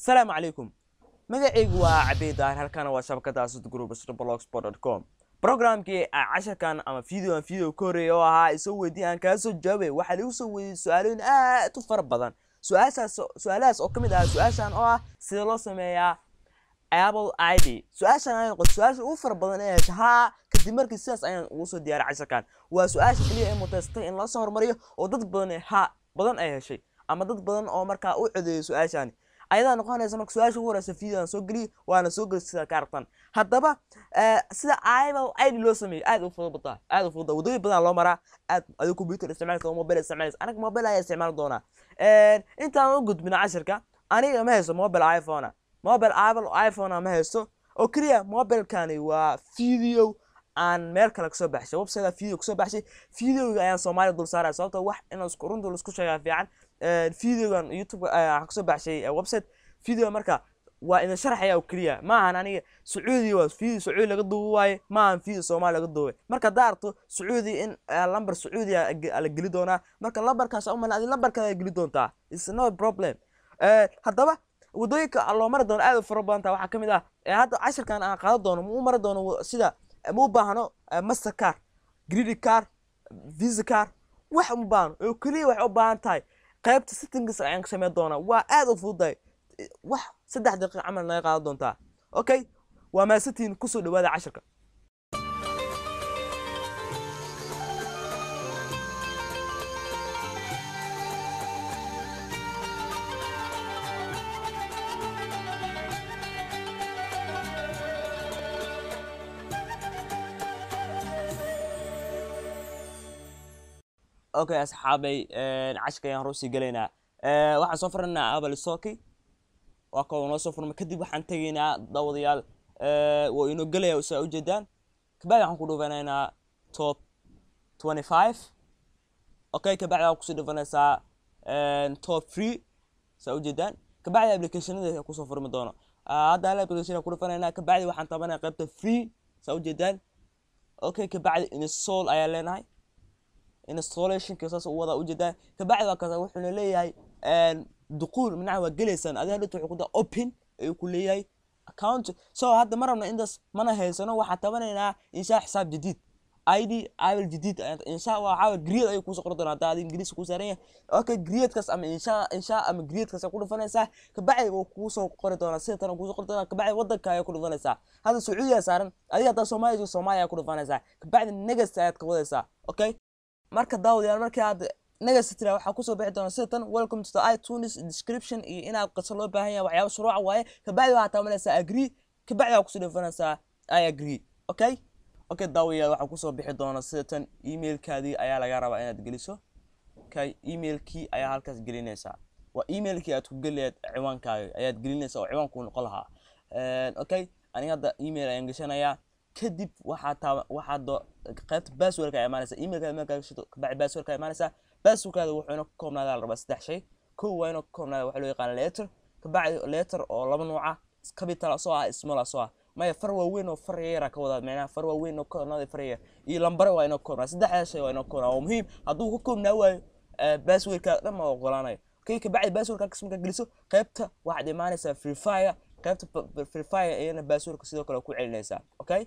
asalaamu calaykum magacaygu waa cabiidaar halkana waa shabakada asad group com brogramkii casharkan ama videoan video ka horreeya oo ahaa isoo weydii aan kaga soo jawaabay waxaa lagu soo weydiyey su-aalooyin aad u fara badan su-aalahaas oo ka mid ah su-aashan oo ah sida loo sameeyaa apple i d su-aashan ayaan qo su-aasha ugu fara badan ee haa kadib markii sidaas ayaan ugu soo diyaaray casharkan waa su-aasha keliya ee muteystay in loo soo hormariyo oo dad badan ha badan ay heshay ama dad badan oo markaa u codeeyay su-aashani ayadaa noqonaysa marka su-aasha ugu horeysa videoan soo geliya waana soo geli sida ka haddaba sida aiba aidi loo sameeyo aad u fudubada aad u fududa wadooyin badan loo maraa aad adiga computer isticmaalka mobile isticmaalaysa anaga mobile ayaa isticmaali doonaa intaan u gudbino cashirka aniga ma hayso mobile iphone mobile apple iphone ma hayso oo keliya mobilkani waa video aan meel kale kasoo baxshay website video kasoo baxshay videoga ayaan soomaaliya dul saaraya sababtoo wax in isku runta la isku sheegaa fiican videogan youtubeka kasoo baxshay website videoga marka waa idin sharxaya oo keliya ma ahan aniga sacuudiga waa video sacuudi laga duubo waaye ma ahan video soomaali laga duubay marka haddaa arto sacuudi in lamber sacuudiya la geli doonaa marka lamberkaas umala adin lamberkaada geli doontaa its no problem haddaba wadooyinka loo mari doono aad u fara badanta waxaa ka mid ah hadda cashirkan aan qaadan doono mu mari doono sida ma u baahno master car greedy car visa car wax uma baahno oo keliya waxay u baahan tahay qaybta settingis ah ayaan ka sameyn doonaa waa aad u fududahay wax saddex daqiiq camal naga qaadan doontaa okay waa maasetiin kusoo dhawaada cashirka okay asxaabay eh, cashka ayaan horu sii gelaynaa eh, waxaan soo furanaynaa abal waa kow noo soo furma kadib waxaan tegaynaa dawadayaal eh, waa inoo gelaya saa ujeedaan kabacdi waxaan ku dhufanaynaa top twenty five okay kabacdi waxaa kusii dhufanaysaa top three saa ujeedaan kabacdi applicationada kusoo furmi doono ah, hadda hal application ku dhufanaynaa kabacdi waxaan taabanaya qaybta free saa ujeedaan okay kabacdi insol ayaa leenahay installationka saas u wadaa ujeedaa kabacdi waa kaasa wuxuuna leeyahay duquul manaha waa gelaysaan adiga dhinta wuxuu kudaa open ayuu ku leeyahay account so hadda ma rabno intaas mana haysano waxaa tabanaynaa inshaa xisaab jadiid id awel jadiid inshaa waa caawa greed ayuu kuusoo qori doona haddaa ad ingiriiska saaran yahay okay greedkaas ama inshaa inshaa ama greedkaas ku dhufanaysaa kabacdi wuu kuusoo qori doonaa sida kuusoo qori doonaa kabacdi wadanka ayaa ku dhufanaysaa hadda sacuudiya saaran adiga haddaa soomaaliya soomaaliya ku dhufanaysaa kabacdi negas ayaad ka wadaysaa okay marka daawad markii aad nagasa tiraa waxaa kusoo bixi doona sidatan welcome to the itunes description iyo inaad qasa loo baahan yahay waxyaaba shuruuca ah waaye kabacdi waxaad taabanaysaa agree kabacdi waxaa kusoo dhoofanaysaa i agree okay okay daawayaal waxaa kusoo bixi doona sidatan emailkaadii ayaa laga rabaa inaad geliso okay emailkii ayaa halkaas gelinaysaa waa emailkii aad ku geliyaad ciwaankaaga ayaad gelinaysaa oo ciwaanku noqon lahaa okay aniga hadda email ayaan gashanayaa kadib waxaad qaybta basswordka ay imaanaysa wuxuuna ka koobnaadaa la saddex shay kow waa inuu ka koobnaada waxa loo yaqaana letter kabacdi letter oo laba nooc ah, capital asoo ah small asoo ah, ah maya far waaweyn oo far yaryara ka wadaad micnaha far waaweyn oo ka far yaryar iyo lambare waa inoo koobnaa saddexdaa shay waa inoo koobnaa oo muhiim hadduu ka koobnaa waayo baswerka eh, dhan ma oggolaanayo okay kabacdi basswordka halkas markaa geliso qaybta waxaad imaanaysaa free fire qaybta free iyana basswordka sidoo kale ku celinaysaa okay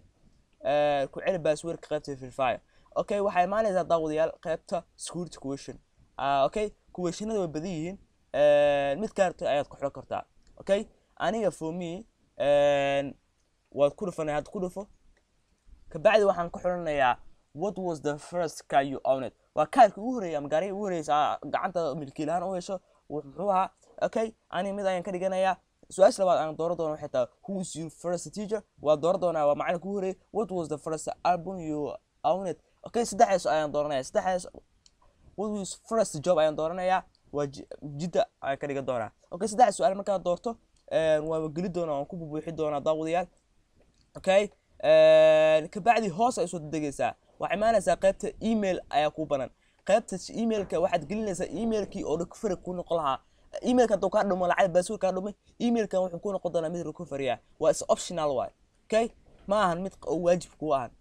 Eh, ku celi baasweerka qaybta free fire okay waxaa imaanaysaa daawadayaal qaybta security question ah, okay questionada way badan yihiin eh, mid kaarto ayaad ku xidhan kartaa okay aniga for me eh, waad ku dhufanaya hadda ku dhufo kabacdi waxaan ku xidhanayaa what was the first car you owned waa kaarka ugu horeeya ama gaariga ugu horeysa ah, gacanta milkiilahaan u hesho muxuu ahaa okay aniga mid ayaan ka dhiganayaa su-aasha labaad aan dooran doona waxay tahay who is your first teacher waa dooran doonaa waa macna ku horeeyay what was the first album you owned okay saddexdaas ayaan dooranaya saddexdaas what was first job ayaan dooranayaa waa jidda ayaan ka dhigan doonaa okay saddexdaas su-aal markaad doorto waa geli doonaa waan ku bubuuxi doonaa daawadayaal okay kabacdi hoos ay soo degeysaa waxaa imaanaysaa qaybta email ayaa ku banan qaybta emailka waxaad gelinaysaa emailkii oo dhagfari ku noqon lahaa emailka haduu kaa dhumo lacag baasuur kaa dhumay emailkan wuxuu ku noqon doonaa mid recovery ah waa is optional waay okay ma ahan mid oo waajib kuu ahan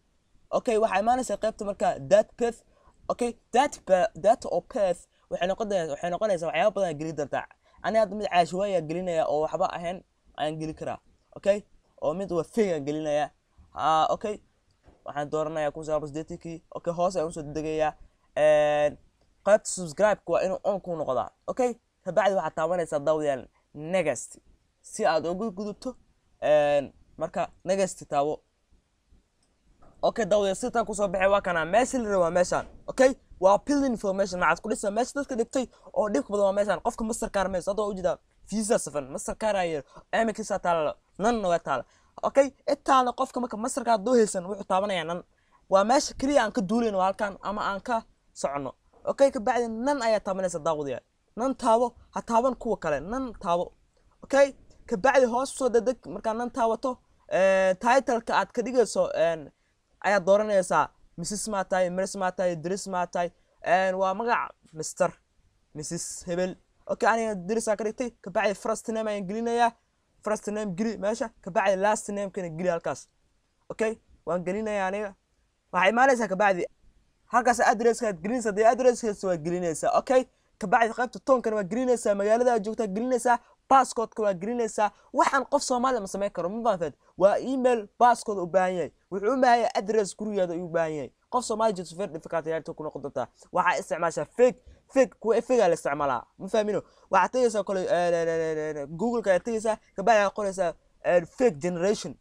okay waxaa imaanaysa qaybta markaa that path okay that that or path waxay noqonaysaa waxay noqonaysaa waxyaaba badan gelin doontaa ani hadda mid caashiwaaya gelinaya oo waxba ahayn ayaan gelin karaa okay oo mid waa aan gelinaya ha ah, okay waxaan dooranayaa kun sagaal sideetankii okay hoos ayaan usoo degayaa qaybta subscribe-ka waa inuu on ku noqdaa okay kabacdi waxaad taabanaysaa daawadayaal negast si aad ugu gudubto marka negasti taabo okay daawadayaal sitaan kusoo baxay waa kana meesha la rabaa meeshaan okay waa pill information maxaad ku dhisaa meesha dadka dhigtay oo dhibka badan waa meeshaan qofka mastarkaar meesha hadda waa ujeedaa visa safan mastarkaar ayer amikisa taala nanna waa taala okay itaana qofka marka mastarka hadduu haysan wuxuu taabanayaa nan waa meesha keliya aan ka duulayno halkan ama aan ka socono okay kabacdi nan ayaa taabanaysa daawadayaal nan taabo ha taaban kuwa kale nan taabo okay kabacdi hoos soo dadeg markaa nan taabato eh, titleka aad ka dhigayso eh, ayaad dooranaysaa miss maa mrs maa dris maa waa magac mister mrs hebel okay aniga drisaa ka dhigtay kabacdi first name ayaan gelinayaa first name geli meesha kabacdi last namekana geli halkaas okay waan gelinaya aniga waxaa imaanaysaa kabacdi halkaas adresskaad gelinaysa adresskaas waa gelinaysaa okay kabacdi qaybta toonkana waa gelinaysaa magaalada joogtaa gelinaysaa baskoodka waa gelinaysaa waxaan qof soomaaliya ma samayn karo mabaanfed waa email baskood u baahan yahay wuxuu u adress gurigaada ayuu u baahan yahay qof soomaaliya jirto fer dhifakaata ku noqon doontaa waxaa isticmaashaa fake fake kuwa fegaa la isticmaalaa ma fahmino waxaad tegaysaa kole eh, eh, eh, google-ka aad tegaysaa kabacdi aad qoraysaa fake generation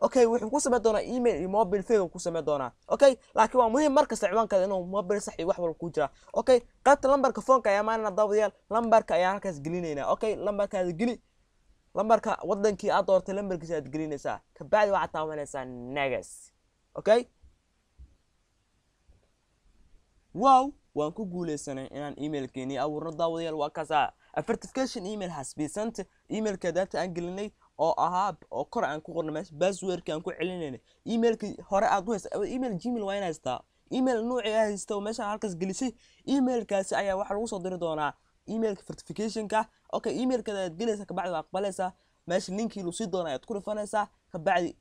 okay wuxuu ku samey doonaa email iyo mobile fake ku samey doonaa okay laakiin waa muhiim markasta ciwaankada inuu mobile sax wax walba ku jira okay qaybta lambarka foonka ayaa maalin daawadyaal lambarka ayaa halkaas gelinaynaa okay lambarkaada geli lambarka wadankii aad doortay lambarkiisa aad gelinaysaa kabacdi waxaad taabanaysaa negas okay wow waan ku guuleysanay inaan emailkeenii abuurno daawadayaal waa kaasaa verification email has been sent emailkeeda aanta aan gelinay oo ahaa oo kor aan ku qorna meesha basswordka aan ku celinayna emailka hore aad u haysta email gmail waa in haystaa email noocii a ah haysta oo meeshaan halkaas gelisay emailkaasi ayaa waxaa lagu soo diri doonaa emailka certificationka okay emailkad aad gelaysa kabacdi waa aqbalaysaa meesha linkii lusii doona ayaad ku dhifanaysaa kabacdi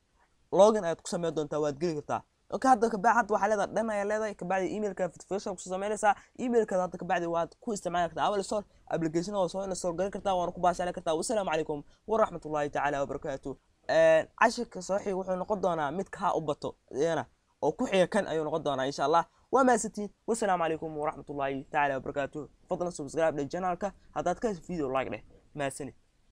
login ayaad ku sameyn doontaa waad geli kartaa hada kabaa hadda waxaa leedahay dhan ayaa leedahay kabacdi emailka fitfation kusoo samaynaysaa emailkaada hadda kabacdi waad ku isticmaali kartaa apple store application oo soo install garan kartaa waana ku baashaali kartaa wasalaamu calaykum waraxmatullaahi tacaala wabarakaatu cashirka sooxi wuxuu noqon doonaa mid kaa u bato iyana oo ku xiga kan ayuu noqon doonaa insha allah waa maasantiin wasalaamu calaykum waraxmatullaahi tacaala wabarakaatu fadlan subscribe dheh janaalka haddaad ka hesho video like dheh maasanid